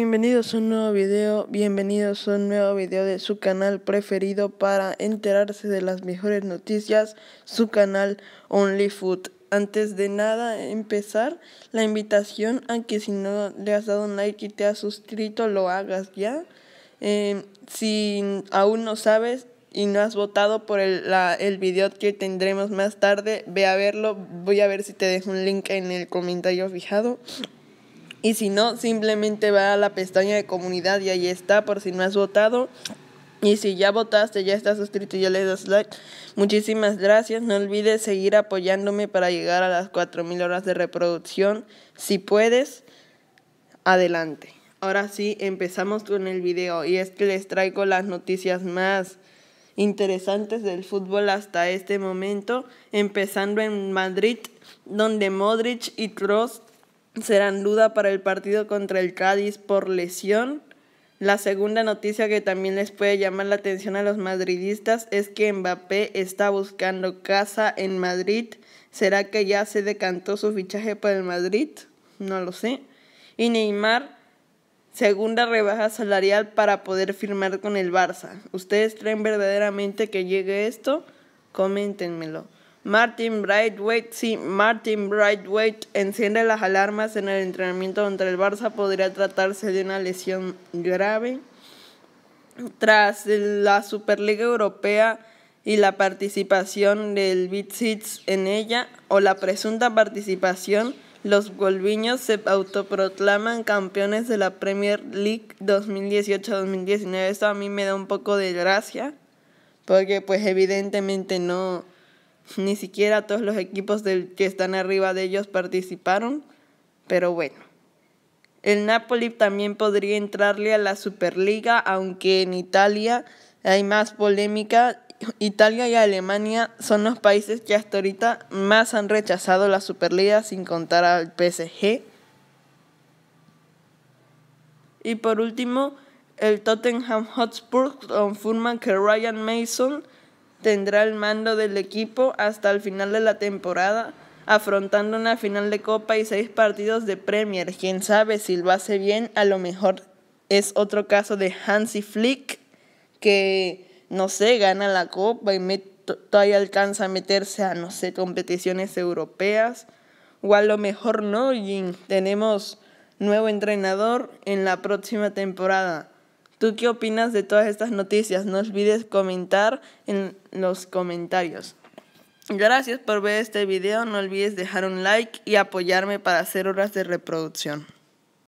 bienvenidos a un nuevo video, bienvenidos a un nuevo video de su canal preferido para enterarse de las mejores noticias, su canal OnlyFood. Antes de nada empezar, la invitación a que si no le has dado un like y te has suscrito, lo hagas ya. Em, si aún no sabes y no has votado por el, la, el video que tendremos más tarde, ve a verlo, voy a ver si te dejo un link en el comentario fijado. Y si no, simplemente va a la pestaña de comunidad y ahí está por si no has votado. Y si ya votaste, ya estás suscrito y ya le das like, muchísimas gracias. No olvides seguir apoyándome para llegar a las 4.000 horas de reproducción. Si puedes, adelante. Ahora sí, empezamos con el video y es que les traigo las noticias más interesantes del fútbol hasta este momento, empezando en Madrid, donde Modric y Kroos serán duda para el partido contra el Cádiz por lesión. La segunda noticia que también les puede llamar la atención a los madridistas es que Mbappé está buscando casa en Madrid. ¿Será que ya se decantó su fichaje para el Madrid? No lo sé. Y Neymar, segunda rebaja salarial para poder firmar con el Barça. ¿Ustedes creen verdaderamente que llegue esto? Coméntenmelo. Martin Brightweight, sí, Martin Brightweight enciende las alarmas en el entrenamiento contra el Barça. Podría tratarse de una lesión grave. Tras la Superliga Europea y la participación del Bitsits en ella, o la presunta participación, los golviños se autoproclaman campeones de la Premier League 2018-2019. Esto a mí me da un poco de gracia, porque pues evidentemente no ni siquiera todos los equipos que están arriba de ellos participaron, pero bueno. El Napoli también podría entrarle a la Superliga, aunque en Italia hay más polémica. Italia y Alemania son los países que hasta ahorita más han rechazado la Superliga, sin contar al PSG. Y por último, el Tottenham Hotspur confirma que Ryan Mason tendrá el mando del equipo hasta el final de la temporada, afrontando una final de Copa y seis partidos de Premier. Quién sabe si lo hace bien, a lo mejor es otro caso de Hansi Flick, que no sé, gana la Copa y todavía alcanza a meterse a, no sé, competiciones europeas. O a lo mejor no, y Tenemos nuevo entrenador en la próxima temporada. ¿Tú qué opinas de todas estas noticias? No olvides comentar en los comentarios. Gracias por ver este video, no olvides dejar un like y apoyarme para hacer horas de reproducción.